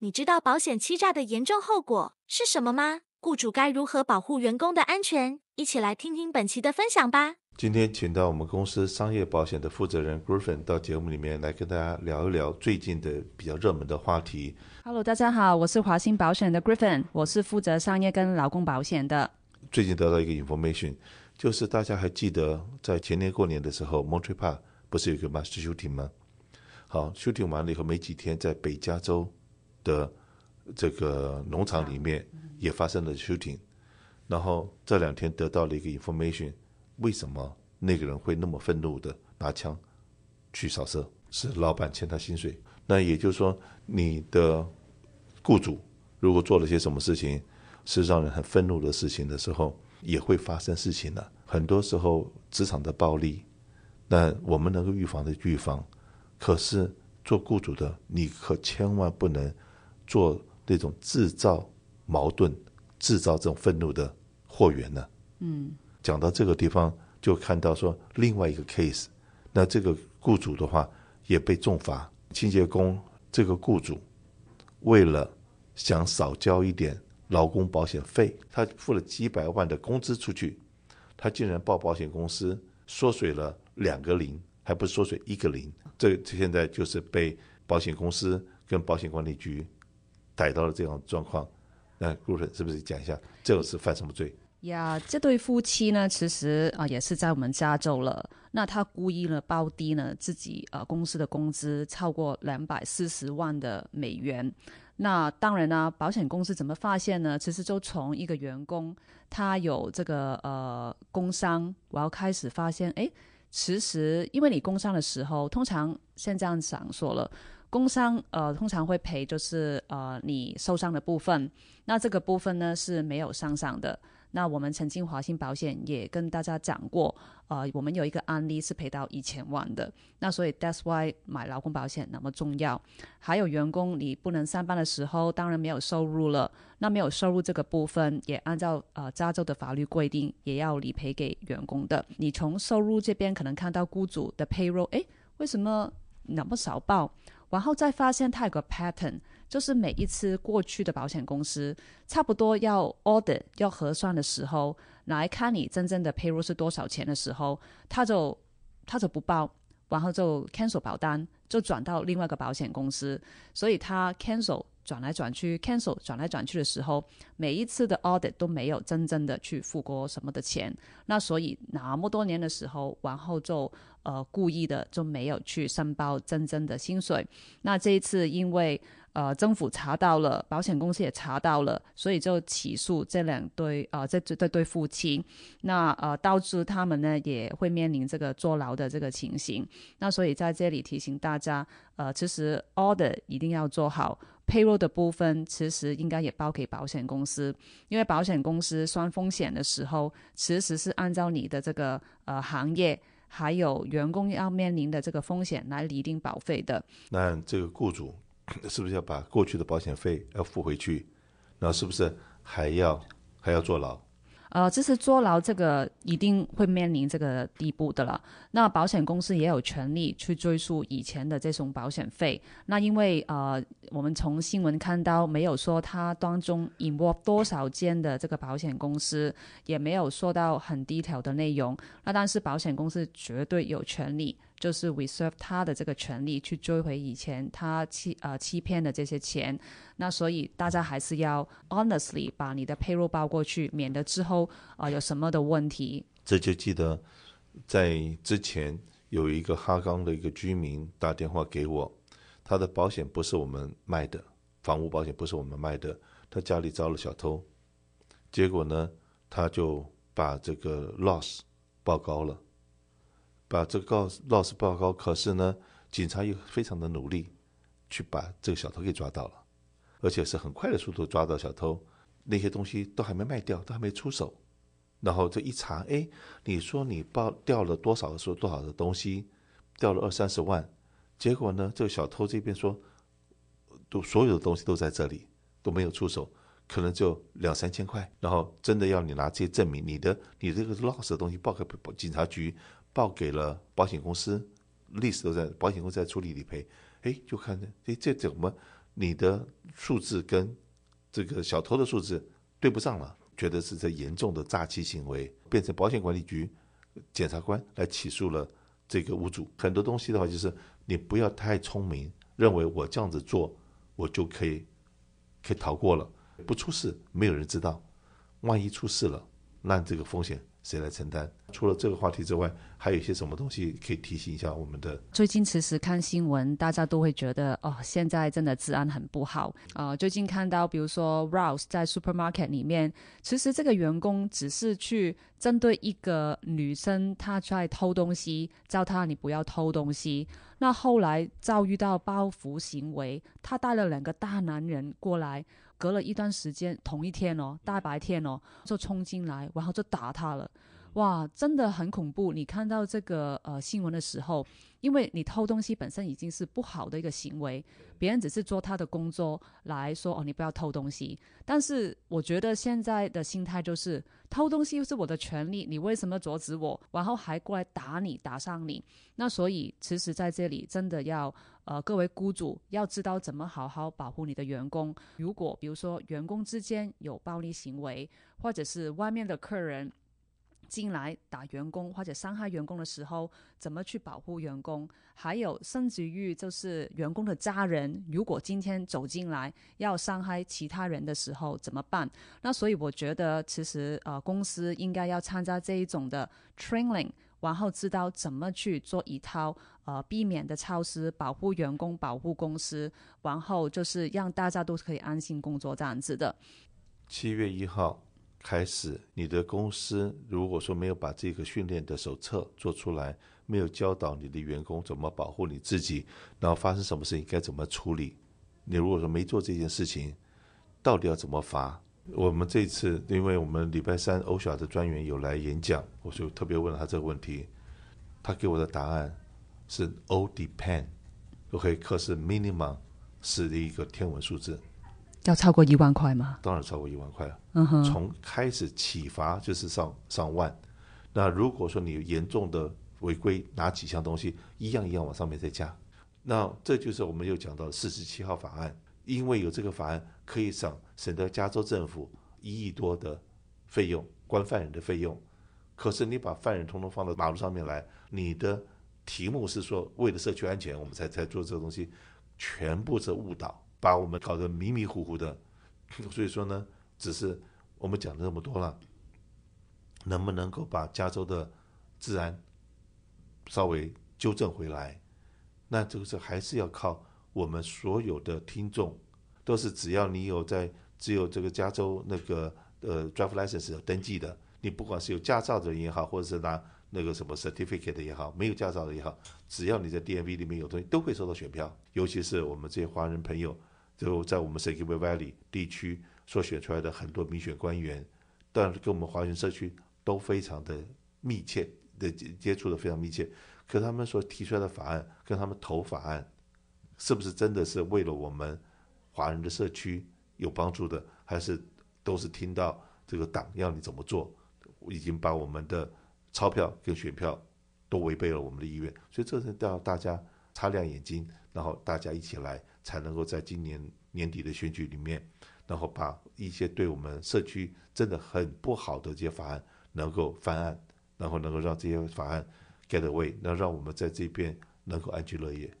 你知道保险欺诈的严重后果是什么吗？雇主该如何保护员工的安全？一起来听听本期的分享吧。今天请到我们公司商业保险的负责人 Griffin 到节目里面来跟大家聊一聊最近的比较热门的话题。Hello，大家好，我是华兴保险的 Griffin，我是负责商业跟劳工保险的。最近得到一个 information，就是大家还记得在前年过年的时候 m o n t r e a 不是有个 mass h o o t i n g 吗？好，休庭完了以后没几天，在北加州。的这个农场里面也发生了 shooting，然后这两天得到了一个 information，为什么那个人会那么愤怒的拿枪去扫射？是老板欠他薪水。那也就是说，你的雇主如果做了些什么事情是让人很愤怒的事情的时候，也会发生事情的，很多时候，职场的暴力，那我们能够预防的预防，可是做雇主的你可千万不能。做那种制造矛盾、制造这种愤怒的货源呢？嗯，讲到这个地方，就看到说另外一个 case，那这个雇主的话也被重罚。清洁工这个雇主为了想少交一点劳工保险费，他付了几百万的工资出去，他竟然报保险公司缩水了两个零，还不缩水一个零。这现在就是被保险公司跟保险管理局。逮到了这种状况，那顾 r 是不是讲一下，这个是犯什么罪呀？这对夫妻呢，其实啊也是在我们加州了。那他故意呢包低呢自己呃公司的工资超过两百四十万的美元。那当然呢，保险公司怎么发现呢？其实就从一个员工他有这个呃工伤，我要开始发现哎。其实，因为你工伤的时候，通常像这样讲说了，工伤呃通常会赔就是呃你受伤的部分，那这个部分呢是没有上伤的。那我们曾经华信保险也跟大家讲过。呃，我们有一个案例是赔到一千万的，那所以 that's why 买劳工保险那么重要。还有员工，你不能上班的时候，当然没有收入了。那没有收入这个部分，也按照呃加州的法律规定，也要理赔给员工的。你从收入这边可能看到雇主的 payroll，哎，为什么那么少报？然后再发现有个 pattern，就是每一次过去的保险公司差不多要 order 要核算的时候，来看你真正的赔入是多少钱的时候，他就他就不报，然后就 cancel 保单，就转到另外一个保险公司，所以他 cancel。转来转去，cancel 转来转去的时候，每一次的 order 都没有真正的去付过什么的钱，那所以那么多年的时候，然后就呃故意的就没有去申报真正的薪水，那这一次因为。呃，政府查到了，保险公司也查到了，所以就起诉这两对啊，这这对夫妻。那呃，导致他们呢也会面临这个坐牢的这个情形。那所以在这里提醒大家，呃，其实 order 一定要做好，payroll 的部分其实应该也包给保险公司，因为保险公司算风险的时候，其实是按照你的这个呃行业还有员工要面临的这个风险来厘定保费的。那这个雇主。是不是要把过去的保险费要付回去？那是不是还要还要坐牢？呃，这是坐牢这个一定会面临这个地步的了。那保险公司也有权利去追溯以前的这种保险费。那因为呃，我们从新闻看到没有说它当中 involve 多少间的这个保险公司，也没有说到很低调的内容。那但是保险公司绝对有权利。就是 reserve 他的这个权利去追回以前他欺呃欺骗的这些钱，那所以大家还是要 honestly 把你的配入报过去，免得之后啊有什么的问题。这就记得在之前有一个哈刚的一个居民打电话给我，他的保险不是我们卖的，房屋保险不是我们卖的，他家里遭了小偷，结果呢他就把这个 loss 报高了。把这个告 l o 报告，可是呢，警察又非常的努力，去把这个小偷给抓到了，而且是很快的速度抓到小偷，那些东西都还没卖掉，都还没出手，然后这一查，哎，你说你报掉了多少，说多少的东西，掉了二三十万，结果呢，这个小偷这边说，都所有的东西都在这里，都没有出手，可能就两三千块，然后真的要你拿这些证明，你的，你这个 l o s s 的东西报给警察局。报给了保险公司，历史都在保险公司在处理理赔。哎，就看，哎，这怎么你的数字跟这个小偷的数字对不上了？觉得是在严重的诈欺行为，变成保险管理局检察官来起诉了这个屋主。很多东西的话，就是你不要太聪明，认为我这样子做，我就可以可以逃过了，不出事，没有人知道。万一出事了，那这个风险。谁来承担？除了这个话题之外，还有一些什么东西可以提醒一下我们的？最近其实看新闻，大家都会觉得哦，现在真的治安很不好啊。最近看到，比如说 Rouse 在 supermarket 里面，其实这个员工只是去针对一个女生，她在偷东西，叫她你不要偷东西。那后来遭遇到报复行为，他带了两个大男人过来。隔了一段时间，同一天哦，大白天哦，就冲进来，然后就打他了。哇，真的很恐怖！你看到这个呃新闻的时候，因为你偷东西本身已经是不好的一个行为，别人只是做他的工作来说哦，你不要偷东西。但是我觉得现在的心态就是，偷东西是我的权利，你为什么阻止我？然后还过来打你，打伤你？那所以其实，在这里真的要呃各位雇主要知道怎么好好保护你的员工。如果比如说员工之间有暴力行为，或者是外面的客人，进来打员工或者伤害员工的时候，怎么去保护员工？还有甚至于就是员工的家人，如果今天走进来要伤害其他人的时候怎么办？那所以我觉得，其实呃，公司应该要参加这一种的 training，然后知道怎么去做一套呃避免的措施，保护员工，保护公司，然后就是让大家都是可以安心工作这样子的。七月一号。开始，你的公司如果说没有把这个训练的手册做出来，没有教导你的员工怎么保护你自己，然后发生什么事情该怎么处理，你如果说没做这件事情，到底要怎么罚？我们这次，因为我们礼拜三欧小的专员有来演讲，我就特别问了他这个问题，他给我的答案是 all depend，欧黑可是 minimum 是一个天文数字。要超过一万块吗？当然超过一万块了。嗯哼，从开始起罚就是上上万，那如果说你严重的违规，拿几项东西一样一样往上面再加，那这就是我们又讲到四十七号法案，因为有这个法案可以省省得加州政府一亿多的费用关犯人的费用，可是你把犯人通通放到马路上面来，你的题目是说为了社区安全我们才才做这个东西，全部是误导。把我们搞得迷迷糊糊的，所以说呢，只是我们讲这么多了，能不能够把加州的治安稍微纠正回来？那这个是还是要靠我们所有的听众，都是只要你有在，只有这个加州那个呃 d r i v e r license 有登记的，你不管是有驾照的人也好，或者是拿。那个什么 certificate 也好，没有驾照的也好，只要你在 d n v 里面有东西，都会收到选票。尤其是我们这些华人朋友，就在我们 s l i c o n Valley 地区所选出来的很多民选官员，当然跟我们华人社区都非常的密切的接触的非常密切。可他们所提出来的法案，跟他们投法案，是不是真的是为了我们华人的社区有帮助的？还是都是听到这个党要你怎么做，已经把我们的。钞票跟选票都违背了我们的意愿，所以这是要大家擦亮眼睛，然后大家一起来，才能够在今年年底的选举里面，然后把一些对我们社区真的很不好的这些法案能够翻案，然后能够让这些法案 get away，能让我们在这边能够安居乐业。